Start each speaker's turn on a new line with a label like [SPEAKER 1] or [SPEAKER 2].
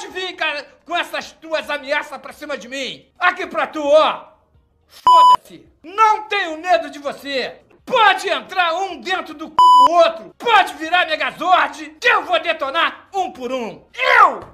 [SPEAKER 1] pode vir, cara,
[SPEAKER 2] com essas tuas ameaças pra cima de mim. Aqui pra tu, ó. Foda-se. Não tenho medo de você. Pode entrar um dentro do c do outro. Pode virar Megazord. Que eu vou detonar um por um. Eu